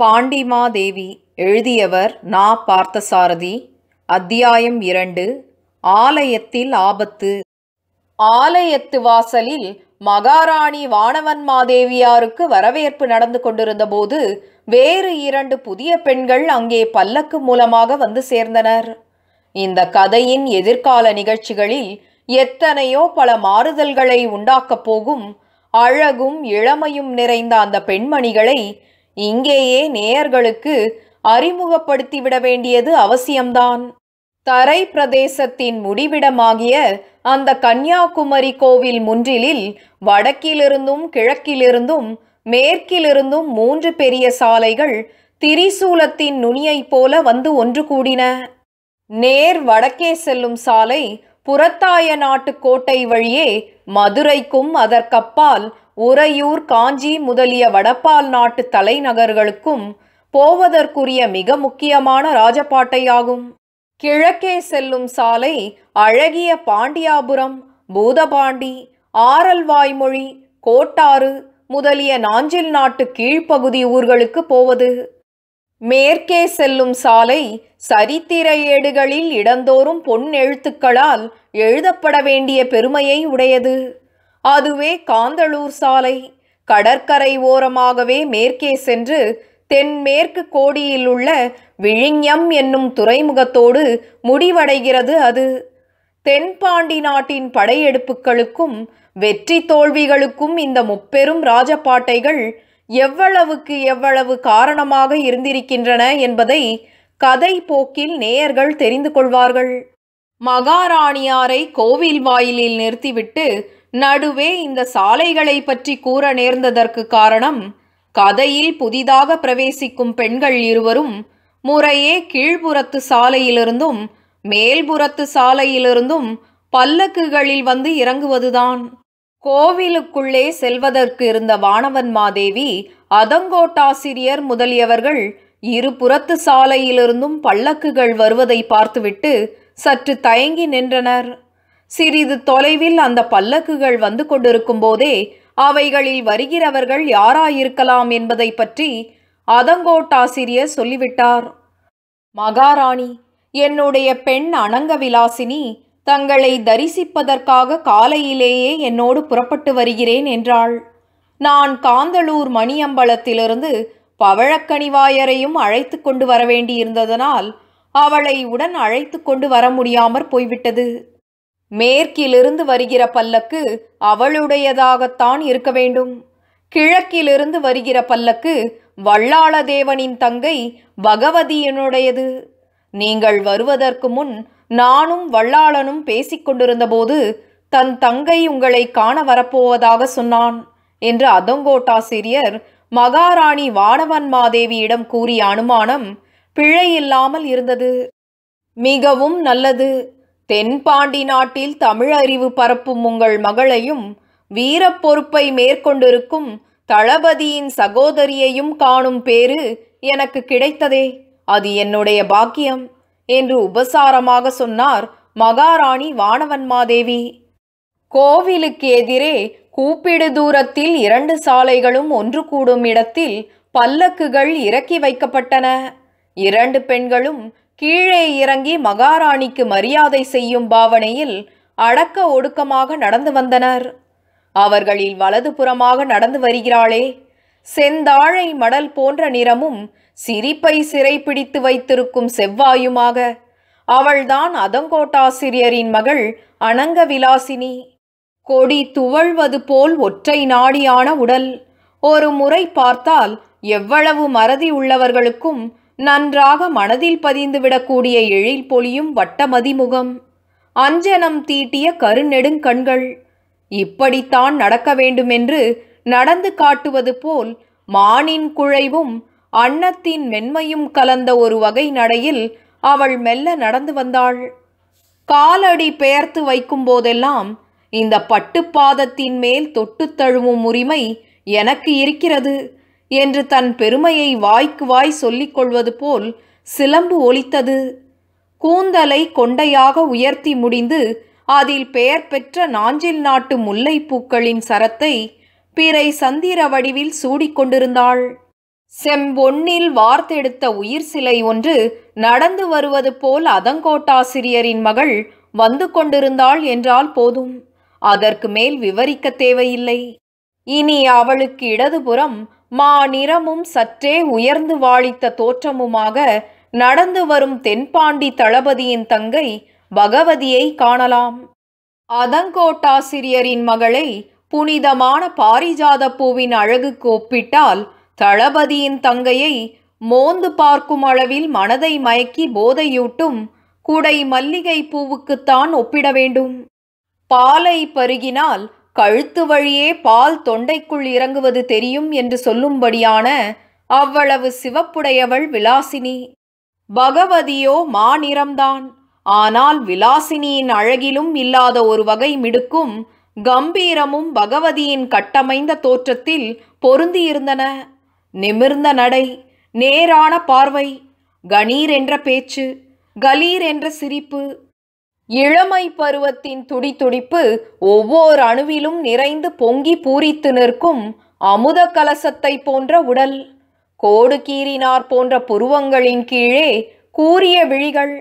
பாண்டிமாதேவி எழுதியவர் நா பார்த்தசாரதி அத்தியாயம் இரண்டு ஆலயத்தில் ஆபத்து ஆலயத்து வாசலில் மகாராணி வானவன் மாதேவியாருக்கு வரவேற்பு நடந்து கொண்டிருந்தபோது வேறு இரண்டு புதிய பெண்கள் அங்கே பல்லக்கு மூலமாக வந்து சேர்ந்தனர் இந்த கதையின் எதிர்கால நிகழ்ச்சிகளில் எத்தனையோ பல மாறுதல்களை உண்டாக்கப் போகும் அழகும் இளமையும் நிறைந்த அந்த பெண்மணிகளை இங்கேயே நேயர்களுக்கு அறிமுகப்படுத்திவிட வேண்டியது அவசியம்தான் தரை பிரதேசத்தின் முடிவிடமாகிய அந்த கன்னியாகுமரி கோவில் முன்றிலில் வடக்கிலிருந்தும் கிழக்கிலிருந்தும் மேற்கிலிருந்தும் மூன்று பெரிய சாலைகள் திரிசூலத்தின் நுனியைப் போல வந்து ஒன்று கூடின நேர் வடக்கே செல்லும் சாலை புறத்தாய நாட்டு கோட்டை வழியே மதுரைக்கும் அதற்கப்பால் உறையூர் காஞ்சி முதலிய வடப்பால் நாட்டு தலைநகர்களுக்கும் போவதற்குரிய மிக முக்கியமான ராஜபாட்டையாகும் கிழக்கே செல்லும் சாலை அழகிய பாண்டியாபுரம் பூதபாண்டி ஆரல்வாய்மொழி கோட்டாறு முதலிய நாஞ்சில் நாட்டு கீழ்ப்பகுதி ஊர்களுக்கு போவது மேற்கே செல்லும் சாலை சரித்திர ஏடுகளில் இடந்தோறும் பொன் எழுத்துக்களால் எழுதப்பட வேண்டிய பெருமையை உடையது அதுவே காந்தளூர் சாலை கடற்கரை ஓரமாகவே மேற்கே சென்று தென்மேற்கு கோடியில் உள்ள விழிஞம் என்னும் துறைமுகத்தோடு முடிவடைகிறது அது தென்பாண்டி நாட்டின் படையெடுப்புகளுக்கும் வெற்றி தோல்விகளுக்கும் இந்த முப்பெரும் ராஜபாட்டைகள் எவ்வளவுக்கு எவ்வளவு காரணமாக இருந்திருக்கின்றன என்பதை கதை போக்கில் நேயர்கள் தெரிந்து கொள்வார்கள் மகாராணியாரை கோவில் வாயிலில் நிறுத்திவிட்டு நடுவே இந்த சாலைகளை பற்றி கூற நேர்ந்ததற்கு காரணம் கதையில் புதிதாக பிரவேசிக்கும் பெண்கள் இருவரும் முறையே கீழ்புறத்து சாலையிலிருந்தும் மேல்புறத்து சாலையிலிருந்தும் பல்லக்குகளில் வந்து இறங்குவதுதான் கோவிலுக்குள்ளே செல்வதற்கு இருந்த வானவன் மாதேவி அதங்கோட்டாசிரியர் முதலியவர்கள் இருபுறத்து சாலையிலிருந்தும் பல்லக்குகள் வருவதை பார்த்துவிட்டு சற்று தயங்கி நின்றனர் சிறிது தொலைவில் அந்த பல்லக்குகள் வந்து கொண்டிருக்கும் போதே அவைகளில் வருகிறவர்கள் யாராயிருக்கலாம் என்பதை பற்றி அதங்கோட்டாசிரியர் சொல்லிவிட்டார் மகாராணி என்னுடைய பெண் அனங்க விலாசினி தங்களை தரிசிப்பதற்காக காலையிலேயே என்னோடு புறப்பட்டு வருகிறேன் என்றாள் நான் காந்தளூர் மணியம்பலத்திலிருந்து பவழக்கணிவாயரையும் அழைத்து கொண்டு வேண்டியிருந்ததனால் அவளை உடன் அழைத்து கொண்டு வர முடியாமற் போய்விட்டது மேற்கிலிருந்து வருகிற பல்லக்கு அவளுடையதாகத்தான் இருக்க வேண்டும் கிழக்கிலிருந்து வருகிற பல்லக்கு வல்லாளதேவனின் தங்கை பகவதியனுடையது நீங்கள் வருவதற்கு முன் நானும் வல்லாளனும் பேசிக்கொண்டிருந்தபோது தன் தங்கை உங்களை காண வரப்போவதாக சொன்னான் என்று அதங்கோட்டாசிரியர் மகாராணி வானவன் மாதேவியிடம் கூறிய அனுமானம் பிழையில்லாமல் இருந்தது மிகவும் நல்லது தென்பாண்டி நாட்டில் தமிழ் அறிவு பரப்பும் உங்கள் மகளையும் வீரப் பொறுப்பை மேற்கொண்டிருக்கும் தளபதியின் சகோதரியையும் காணும் பேரு எனக்கு கிடைத்ததே அது என்னுடைய பாக்கியம் என்று உபசாரமாக சொன்னார் மகாராணி வானவன்மாதேவி கோவிலுக்கு எதிரே கூப்பிடு தூரத்தில் இரண்டு சாலைகளும் ஒன்று கூடும் இடத்தில் பல்லக்குகள் இறக்கி வைக்கப்பட்டன இரண்டு பெண்களும் கீழே இறங்கி மகாராணிக்கு மரியாதை செய்யும் பாவனையில் அடக்க ஒடுக்கமாக நடந்து வந்தனர் அவர்களில் வலதுபுறமாக நடந்து வருகிறாளே செந்தாழை மடல் போன்ற நிறமும் சிரிப்பை சிறைப்பிடித்து வைத்திருக்கும் செவ்வாயுமாக அவள்தான் அதங்கோட்டாசிரியரின் மகள் அனங்க விலாசினி கொடி துவழ்வது போல் ஒற்றை நாடியான உடல் ஒரு முறை பார்த்தால் எவ்வளவு மறதி உள்ளவர்களுக்கும் நன்றாக மனதில் பதிந்துவிடக்கூடிய எழில் பொழியும் வட்டமதிமுகம் அஞ்சனம் தீட்டிய கருநெடுங்கண்கள் இப்படித்தான் நடக்க வேண்டுமென்று நடந்து காட்டுவது போல் மானின் குழைவும் அன்னத்தின் மென்மையும் கலந்த ஒரு வகை நடையில் அவள் மெல்ல நடந்து வந்தாள் காலடி பெயர்த்து வைக்கும் போதெல்லாம் இந்த பட்டுப்பாதத்தின் மேல் தொட்டு தழுவும் உரிமை எனக்கு இருக்கிறது என்று தன் பெருமையை வாய்க்கு வாய் சொல்லிக் கொள்வது போல் சிலம்பு ஒலித்தது கூந்தலை கொண்டையாக உயர்த்தி முடிந்து அதில் பெயர் பெற்ற நாஞ்சில் நாட்டு முல்லைப்பூக்களின் சரத்தை பிறை சந்திர வடிவில் சூடிக்கொண்டிருந்தாள் செம்பொன்னில் வார்த்தெடுத்த உயிர் சிலை ஒன்று நடந்து வருவது போல் அதங்கோட்டாசிரியரின் மகள் வந்து கொண்டிருந்தாள் என்றால் போதும் அதற்கு மேல் விவரிக்க தேவையில்லை இனி அவளுக்கு இடதுபுறம் மா நிறமும் சற்றே உயர்ந்து வாழித்த தோற்றமுமாக நடந்து வரும் தென்பாண்டி தளபதியின் தங்கை பகவதியை காணலாம் அதங்கோட்டாசிரியரின் மகளை புனிதமான பாரிஜாத பூவின் அழகுக்கு ஒப்பிட்டால் தளபதியின் தங்கையை மோந்து பார்க்கும் அளவில் மனதை மயக்கி போதையூட்டும் குடை மல்லிகை பூவுக்குத்தான் ஒப்பிட வேண்டும் பாலை பருகினால் கழுத்து வழியே பால் தொண்டைக்குள் இறங்குவது தெரியும் என்று சொல்லும்படியான அவ்வளவு சிவப்புடையவள் விலாசினி பகவதியோ மாநிறம்தான் ஆனால் விலாசினியின் அழகிலும் இல்லாத ஒரு வகை மிடுக்கும் கம்பீரமும் பகவதியின் கட்டமைந்த தோற்றத்தில் பொருந்தியிருந்தன நிமிர்ந்த நடை நேரான பார்வை கணீர் என்ற பேச்சு கலீர் என்ற சிரிப்பு இளமை பருவத்தின் துடித்துடிப்பு ஒவ்வொரு அணுவிலும் நிறைந்து பொங்கி பூரித்து நிற்கும் அமுத கலசத்தை போன்ற உடல் கோடு கீறினார் போன்ற புருவங்களின் கீழே கூறிய விழிகள்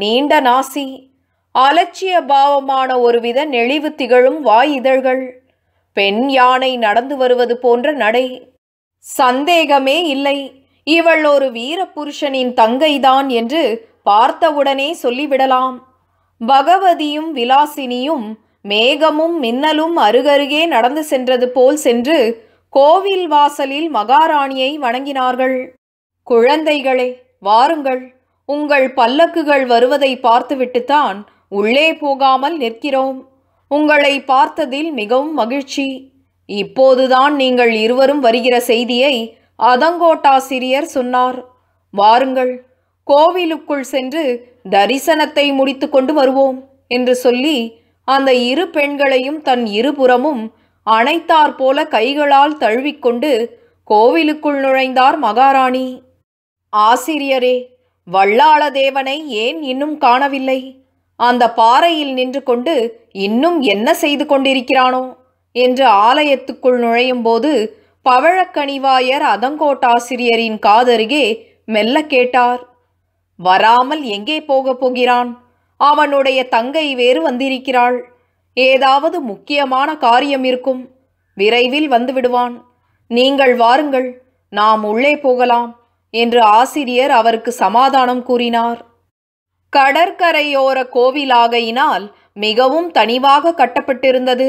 நீண்ட நாசி அலட்சிய பாவமான ஒருவித நெளிவு திகழும் வாய் இதழ்கள் பெண் யானை நடந்து வருவது போன்ற நடை சந்தேகமே இல்லை இவள் ஒரு வீரபுருஷனின் தங்கைதான் என்று பார்த்தவுடனே சொல்லிவிடலாம் பகவதியும் விலாசினியும் மேகமும் மின்னலும் அருகருகே நடந்து சென்றது போல் சென்று கோவில் வாசலில் மகாராணியை வணங்கினார்கள் குழந்தைகளே வாருங்கள் உங்கள் பல்லக்குகள் வருவதை பார்த்துவிட்டுத்தான் உள்ளே போகாமல் நிற்கிறோம் உங்களை பார்த்ததில் மிகவும் மகிழ்ச்சி இப்போதுதான் நீங்கள் இருவரும் வருகிற செய்தியை அதங்கோட்டாசிரியர் சொன்னார் வாருங்கள் கோவிலுக்குள் சென்று தரிசனத்தை முடித்து கொண்டு வருவோம் என்று சொல்லி அந்த இரு பெண்களையும் தன் இருபுறமும் அணைத்தார் போல கைகளால் தழுவிக்கொண்டு கோவிலுக்குள் நுழைந்தார் மகாராணி ஆசிரியரே வல்லாளதேவனை ஏன் இன்னும் காணவில்லை அந்த பாறையில் நின்று கொண்டு இன்னும் என்ன செய்து கொண்டிருக்கிறானோ என்று ஆலயத்துக்குள் நுழையும் போது பவழக்கணிவாயர் அதங்கோட்டாசிரியரின் காதருகே மெல்ல கேட்டார் வராமல் எங்கே போகப் போகிறான் அவனுடைய தங்கை வேறு வந்திருக்கிறாள் ஏதாவது முக்கியமான காரியம் இருக்கும் விரைவில் வந்துவிடுவான் நீங்கள் வாருங்கள் நாம் உள்ளே போகலாம் என்று ஆசிரியர் அவருக்கு சமாதானம் கூறினார் கடற்கரையோர கோவிலாகையினால் மிகவும் தனிவாக கட்டப்பட்டிருந்தது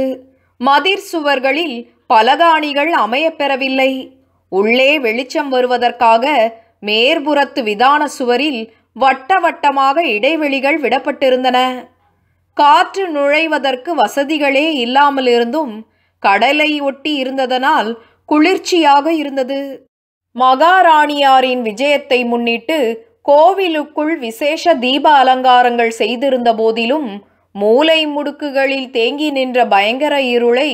மதிர் சுவர்களில் பலகாணிகள் அமையப்பெறவில்லை உள்ளே வெளிச்சம் வருவதற்காக மேற்புறத்து விதான சுவரில் வட்ட வட்டமாக இடைவெளிகள் விடப்பட்டிருந்தன காற்று நுழைவதற்கு வசதிகளே இல்லாமலிருந்தும் கடலை ஒட்டி இருந்ததனால் குளிர்ச்சியாக இருந்தது மகாராணியாரின் விஜயத்தை முன்னிட்டு கோவிலுக்குள் விசேஷ தீப அலங்காரங்கள் செய்திருந்த போதிலும் மூலை முடுக்குகளில் தேங்கி நின்ற பயங்கர இருளை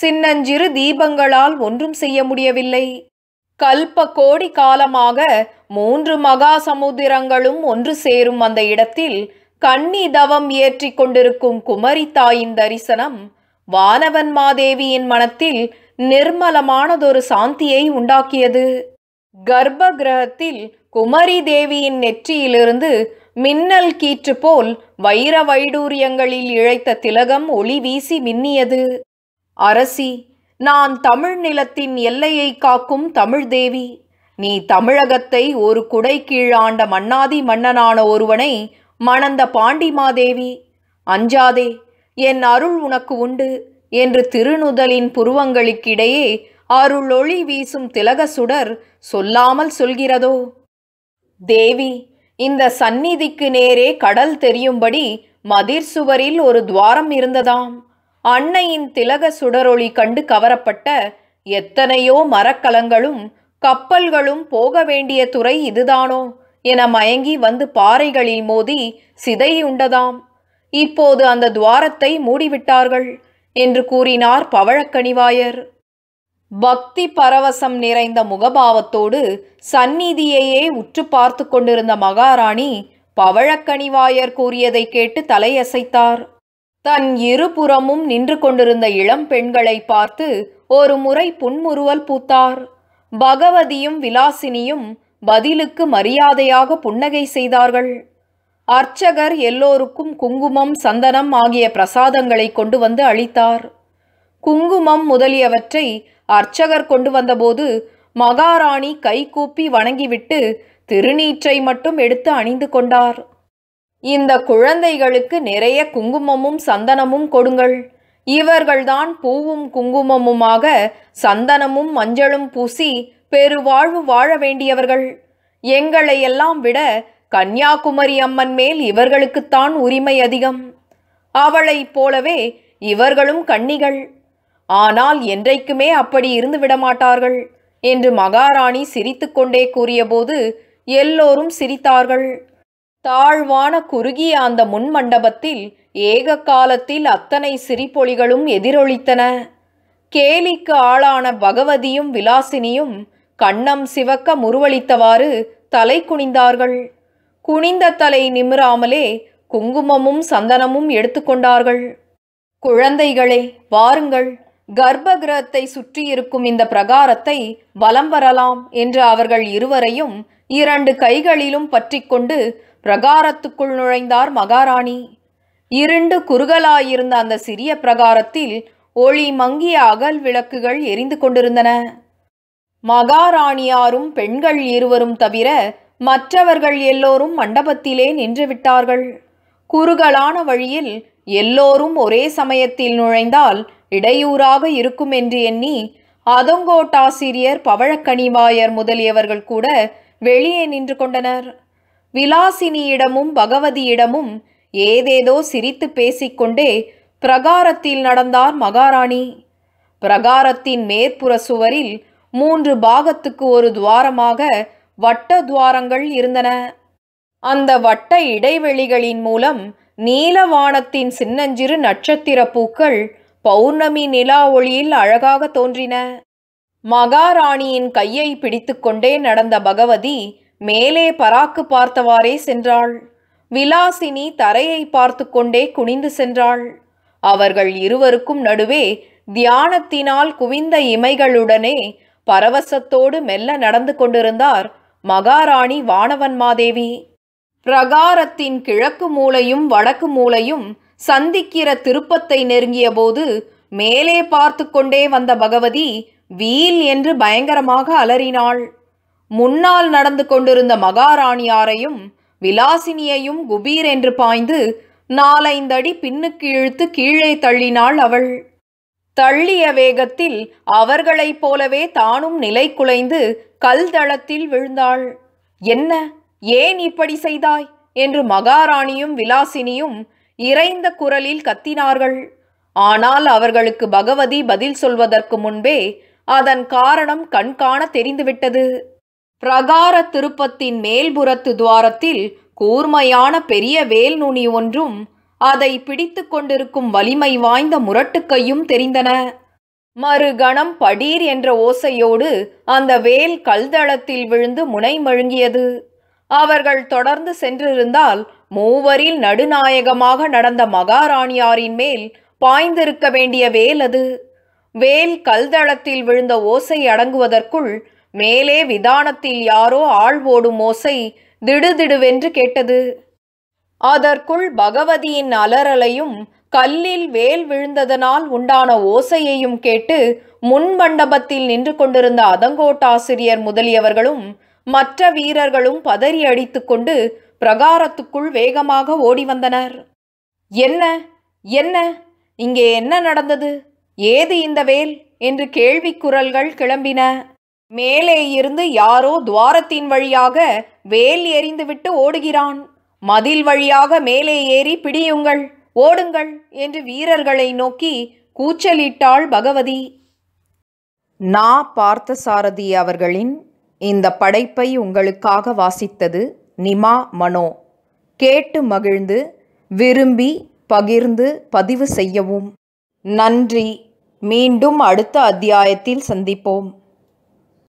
சின்னஞ்சிறு தீபங்களால் ஒன்றும் செய்ய முடியவில்லை கல்ப கோடி காலமாக மூன்று மகா சமுதிரங்களும் ஒன்று சேரும் அந்த இடத்தில் கண்ணி தவம் ஏற்றி கொண்டிருக்கும் குமரி தாயின் தரிசனம் வானவன் மாதேவியின் மனத்தில் நிர்மலமானதொரு சாந்தியை உண்டாக்கியது கர்ப்ப கிரகத்தில் குமரி தேவியின் நெற்றியிலிருந்து மின்னல் கீற்று போல் வைர வைடூரியங்களில் இழைத்த திலகம் ஒளி வீசி மின்னியது அரசி நான் தமிழ் நிலத்தின் எல்லையை காக்கும் தமிழ் தேவி நீ தமிழகத்தை ஒரு குடை கீழாண்ட மன்னாதி மன்னனான ஒருவனை மணந்த பாண்டிமாதேவி அஞ்சாதே என் அருள் உனக்கு உண்டு என்று திருநுதலின் புருவங்களுக்கிடையே அருளொளி வீசும் திலக சுடர் சொல்லாமல் சொல்கிறதோ தேவி இந்த சந்நிதிக்கு நேரே கடல் தெரியும்படி மதிர் சுவரில் ஒரு துவாரம் இருந்ததாம் அன்னையின் திலக சுடரொளி கண்டு கவரப்பட்ட எத்தனையோ மரக்கலங்களும் கப்பல்களும் போக வேண்டிய துறை இதுதானோ என மயங்கி வந்து பாறைகளில் மோதி சிதையுண்டதாம் இப்போது அந்த துவாரத்தை மூடிவிட்டார்கள் என்று கூறினார் பவழக்கணிவாயர் பக்தி பரவசம் நிறைந்த முகபாவத்தோடு சந்நிதியையே உற்று பார்த்து கொண்டிருந்த மகாராணி பவழக்கணிவாயர் கூறியதை கேட்டு தலையசைத்தார் தன் இருபுறமும் நின்று கொண்டிருந்த இளம் பெண்களை பார்த்து ஒரு முறை புன்முறுவல் பூத்தார் பகவதியும் விலாசினியும் பதிலுக்கு மரியாதையாக புன்னகை செய்தார்கள் அர்ச்சகர் எல்லோருக்கும் குங்குமம் சந்தனம் ஆகிய பிரசாதங்களை கொண்டு வந்து அளித்தார் குங்குமம் முதலியவற்றை அர்ச்சகர் கொண்டு வந்தபோது மகாராணி கைகூப்பி வணங்கிவிட்டு திருநீற்றை மட்டும் எடுத்து அணிந்து கொண்டார் இந்த குழந்தைகளுக்கு நிறைய குங்குமமும் சந்தனமும் கொடுங்கள் இவர்கள்தான் பூவும் குங்குமமுமாக சந்தனமும் மஞ்சளும் பூசி பெருவாழ்வு வாழ வேண்டியவர்கள் எங்களையெல்லாம் விட கன்னியாகுமரி அம்மன் மேல் இவர்களுக்குத்தான் உரிமை அதிகம் அவளைப் போலவே இவர்களும் கன்னிகள் ஆனால் என்றைக்குமே அப்படி இருந்து விடமாட்டார்கள் என்று மகாராணி சிரித்துக்கொண்டே கூறியபோது எல்லோரும் சிரித்தார்கள் தாழ்வான குறுகிய அந்த முன் மண்டபத்தில் ஏக காலத்தில் அத்தனை சிரிப்பொலிகளும் எதிரொலித்தன கேலிக்கு ஆளான பகவதியும் விலாசினியும் கண்ணம் சிவக்க முருவளித்தவாறு தலை குனிந்தார்கள் குனிந்த தலை நிமிராமலே குங்குமமும் சந்தனமும் எடுத்துக்கொண்டார்கள் குழந்தைகளே வாருங்கள் கர்ப்ப கிரகத்தை சுற்றியிருக்கும் இந்த பிரகாரத்தை வலம் வரலாம் என்று அவர்கள் இருவரையும் இரண்டு கைகளிலும் பற்றிக்கொண்டு பிரகாரத்துக்குள் நுழைந்தார் மகாராணி இருண்டு குறுகலாயிருந்த அந்த சிறிய பிரகாரத்தில் ஒளி மங்கிய அகல் விளக்குகள் எரிந்து கொண்டிருந்தன மகாராணியாரும் பெண்கள் இருவரும் தவிர மற்றவர்கள் எல்லோரும் மண்டபத்திலே நின்றுவிட்டார்கள் குறுகலான வழியில் எல்லோரும் ஒரே சமயத்தில் நுழைந்தால் இடையூறாக இருக்கும் என்று எண்ணி அதங்கோட்டாசிரியர் பவழக்கனிவாயர் முதலியவர்கள் கூட வெளியே நின்று கொண்டனர் விலாசினியிடமும் பகவதியிடமும் ஏதேதோ சிரித்து பேசிக்கொண்டே பிரகாரத்தில் நடந்தார் மகாராணி பிரகாரத்தின் மேற்புற சுவரில் மூன்று பாகத்துக்கு ஒரு துவாரமாக வட்ட துவாரங்கள் இருந்தன அந்த வட்ட இடைவெளிகளின் மூலம் நீலவானத்தின் சின்னஞ்சிறு நட்சத்திர பூக்கள் பௌர்ணமி நிலா ஒளியில் அழகாக தோன்றின மகாராணியின் கையை பிடித்துக்கொண்டே நடந்த பகவதி மேலே பராக்கு பார்த்தவாறே சென்றாள் விலாசினி தரையை பார்த்து கொண்டே குனிந்து சென்றாள் அவர்கள் இருவருக்கும் நடுவே தியானத்தினால் குவிந்த இமைகளுடனே பரவசத்தோடு மெல்ல நடந்து கொண்டிருந்தார் மகாராணி வானவன்மாதேவி பிரகாரத்தின் கிழக்கு மூலையும் வடக்கு மூலையும் சந்திக்கிற திருப்பத்தை நெருங்கியபோது மேலே பார்த்து கொண்டே வந்த பகவதி வீல் என்று பயங்கரமாக அலறினாள் முன்னால் நடந்து கொண்டிருந்த மகாராணியாரையும் விலாசினியையும் குபீர் என்று பாய்ந்து நாலைந்தடி பின்னுக்கு இழுத்து கீழே தள்ளினாள் அவள் தள்ளிய வேகத்தில் அவர்களைப் போலவே தானும் நிலை குலைந்து கல் தளத்தில் விழுந்தாள் என்ன ஏன் இப்படி செய்தாய் என்று மகாராணியும் விலாசினியும் இறைந்த குரலில் கத்தினார்கள் ஆனால் அவர்களுக்கு பகவதி பதில் சொல்வதற்கு முன்பே அதன் காரணம் கண்காண தெரிந்துவிட்டது பிரகார திருப்பத்தின் மேல்புறத்து துவாரத்தில் கூர்மையான பெரிய வேல் நுனி ஒன்றும் அதை பிடித்து கொண்டிருக்கும் வலிமை வாய்ந்த முரட்டுக்கையும் தெரிந்தன மறுகணம் படீர் என்ற ஓசையோடு அந்த வேல் கல்தளத்தில் விழுந்து முனை மழுங்கியது அவர்கள் தொடர்ந்து சென்றிருந்தால் மூவரில் நடுநாயகமாக நடந்த மகாராணியாரின் மேல் பாய்ந்திருக்க வேண்டிய வேல் அது வேல் கல்தளத்தில் விழுந்த ஓசை அடங்குவதற்குள் மேலே விதானத்தில் யாரோ ஆள் ஓடும் ஓசை திடுதிடுவென்று கேட்டது அதற்குள் பகவதியின் அலறலையும் கல்லில் வேல் விழுந்ததனால் உண்டான ஓசையையும் கேட்டு முன் மண்டபத்தில் நின்று கொண்டிருந்த அதங்கோட்டாசிரியர் முதலியவர்களும் மற்ற வீரர்களும் பதறி அடித்துக்கொண்டு பிரகாரத்துக்குள் வேகமாக ஓடி வந்தனர் என்ன என்ன இங்கே என்ன நடந்தது ஏது இந்த வேல் என்று கேள்விக்குரல்கள் கிளம்பின மேலே இருந்து யாரோ துவாரத்தின் வழியாக வேல் எறிந்துவிட்டு ஓடுகிறான் மதில் வழியாக மேலே ஏறி பிடியுங்கள் ஓடுங்கள் என்று வீரர்களை நோக்கி கூச்சலிட்டாள் பகவதி நா பார்த்தசாரதி அவர்களின் இந்த படைப்பை உங்களுக்காக வாசித்தது நிமா மனோ கேட்டு மகிழ்ந்து விரும்பி பகிர்ந்து பதிவு செய்யவும் நன்றி மீண்டும் அடுத்த அத்தியாயத்தில் சந்திப்போம்